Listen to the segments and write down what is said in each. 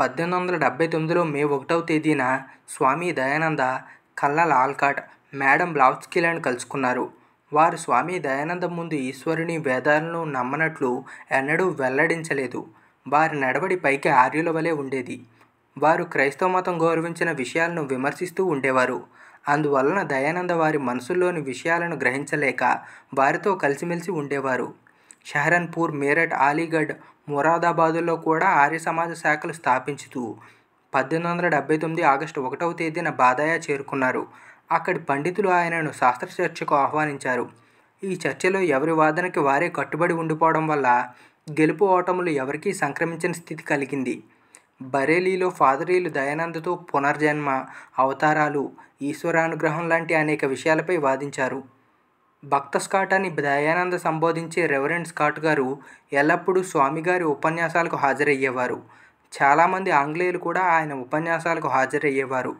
పద్దెనిమిది వందల డెబ్బై తొమ్మిదిలో మే ఒకటవ తేదీన స్వామి దయానంద కల్లా లాల్కాట్ మేడం బ్లావ్స్కిలను కలుసుకున్నారు వారు స్వామి దయానంద ముందు ఈశ్వరుని వేదాలను నమ్మనట్లు ఎన్నడూ వెల్లడించలేదు వారి నడవడి పైకి ఆర్యుల వలె ఉండేది వారు క్రైస్తవ మతం గౌరవించిన విషయాలను విమర్శిస్తూ ఉండేవారు అందువలన దయానంద వారి మనసుల్లోని విషయాలను గ్రహించలేక వారితో కలిసిమెలిసి ఉండేవారు షహరన్పూర్ మీరట్ అలీగఢ్ మొరాదాబాదులో కూడా ఆర్య సమాజ శాఖలు స్థాపించుతూ పద్దెనిమిది వందల డెబ్బై తొమ్మిది ఆగస్టు ఒకటవ తేదీన బాదాయ చేరుకున్నారు అక్కడి పండితులు ఆయనను శాస్త్ర చర్చకు ఆహ్వానించారు ఈ చర్చలో ఎవరి వాదనకి వారే కట్టుబడి ఉండిపోవడం వల్ల గెలుపు ఓటములు ఎవరికీ సంక్రమించిన స్థితి కలిగింది బరేలీలో ఫాదరీలు దయానందతో పునర్జన్మ అవతారాలు ఈశ్వరానుగ్రహం లాంటి అనేక విషయాలపై వాదించారు భక్త స్కాట్ అని దయానంద సంబోధించే రెవరెండ్ స్కాట్ గారు ఎల్లప్పుడూ స్వామిగారి ఉపన్యాసాలకు హాజరయ్యేవారు చాలామంది ఆంగ్లేయులు కూడా ఆయన ఉపన్యాసాలకు హాజరయ్యేవారు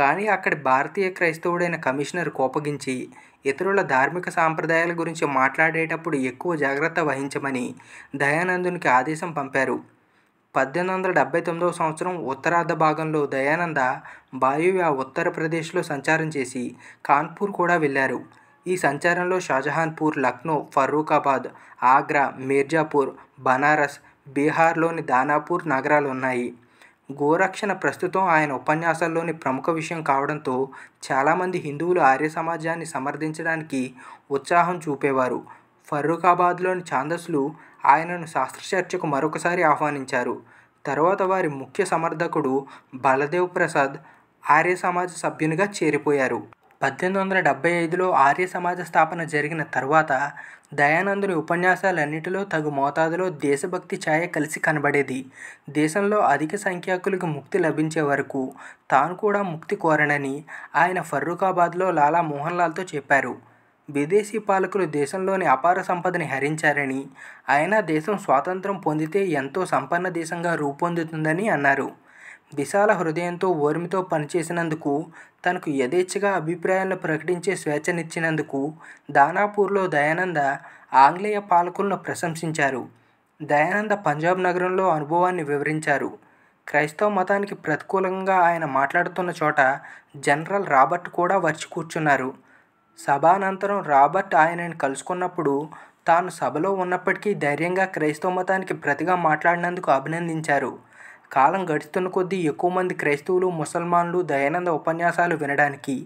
కానీ అక్కడి భారతీయ క్రైస్తవుడైన కమిషనర్ కోపగించి ఇతరుల ధార్మిక సాంప్రదాయాల గురించి మాట్లాడేటప్పుడు ఎక్కువ జాగ్రత్త వహించమని దయానందునికి ఆదేశం పంపారు పద్దెనిమిది వందల డెబ్బై తొమ్మిదవ సంవత్సరం ఉత్తరార్ధ భాగంలో దయానంద బాయువ్య ఉత్తరప్రదేశ్లో సంచారం చేసి కాన్పూర్ కూడా వెళ్ళారు ఈ సంచారంలో షాజహాన్పూర్ లక్నో ఫరూఖాబాద్ ఆగ్రా మీర్జాపూర్ బనారస్ బీహార్లోని దానాపూర్ నగరాలు ఉన్నాయి గోరక్షణ ప్రస్తుతం ఆయన ఉపన్యాసాల్లోని ప్రముఖ విషయం కావడంతో చాలామంది హిందువులు ఆర్య సమాజాన్ని సమర్థించడానికి ఉత్సాహం చూపేవారు ఫరూఖాబాద్లోని ఛాందస్లు ఆయనను శాస్త్ర చర్చకు మరొకసారి ఆహ్వానించారు తర్వాత వారి ముఖ్య సమర్థకుడు బలదేవ్ ప్రసాద్ ఆర్య సమాజ సభ్యునిగా చేరిపోయారు పద్దెనిమిది వందల డెబ్భై ఐదులో ఆర్య సమాజ స్థాపన జరిగిన తర్వాత దయానందుని ఉపన్యాసాలన్నిటిలో తగు మోతాదులో దేశభక్తి ఛాయ కలిసి కనబడేది దేశంలో అధిక సంఖ్యాకులకు ముక్తి లభించే వరకు తాను కూడా ముక్తి కోరనని ఆయన ఫర్రూఖాబాద్లో లాలా మోహన్ లాల్తో చెప్పారు విదేశీ పాలకులు దేశంలోని అపార సంపదని హరించారని అయినా దేశం స్వాతంత్రం పొందితే ఎంతో సంపన్న దేశంగా రూపొందుతుందని అన్నారు విశాల హృదయంతో ఓర్మితో పనిచేసినందుకు తనకు యథేచ్ఛగా అభిప్రాయాలను ప్రకటించే స్వేచ్ఛనిచ్చినందుకు దానాపూర్లో దయానంద ఆంగ్లేయ పాలకులను ప్రశంసించారు దయానంద పంజాబ్ నగరంలో అనుభవాన్ని వివరించారు క్రైస్తవ మతానికి ప్రతికూలంగా ఆయన మాట్లాడుతున్న చోట జనరల్ రాబర్ట్ కూడా వచ్చి కూర్చున్నారు సభానంతరం రాబర్ట్ ఆయనను కలుసుకున్నప్పుడు తాను సభలో ఉన్నప్పటికీ ధైర్యంగా క్రైస్తవ మతానికి ప్రతిగా మాట్లాడినందుకు అభినందించారు కాలం గడుస్తున్న కొద్దీ ఎక్కువ మంది క్రైస్తవులు ముసల్మాన్లు దయానంద ఉపన్యాసాలు వినడానికి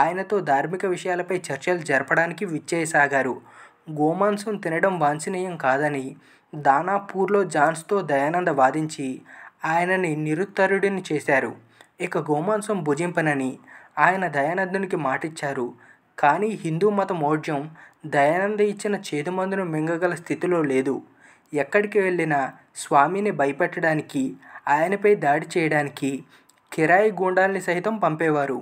ఆయనతో ధార్మిక విషయాలపై చర్చలు జరపడానికి విచ్చేయసాగారు గోమాంసం తినడం వాంఛనీయం కాదని దానాపూర్లో జాన్స్తో దయానంద వాదించి ఆయనని నిరుత్తరుడిని చేశారు ఇక గోమాంసం భుజింపనని ఆయన దయానందునికి మాటిచ్చారు కానీ హిందూ మత మౌఢ్యం దయానంద ఇచ్చిన చేదుమందును మింగగల స్థితిలో లేదు ఎక్కడికి వెళ్ళినా స్వామిని భయపెట్టడానికి ఆయనపై దాడి చేయడానికి కిరాయి గూండాల్ని సైతం పంపేవారు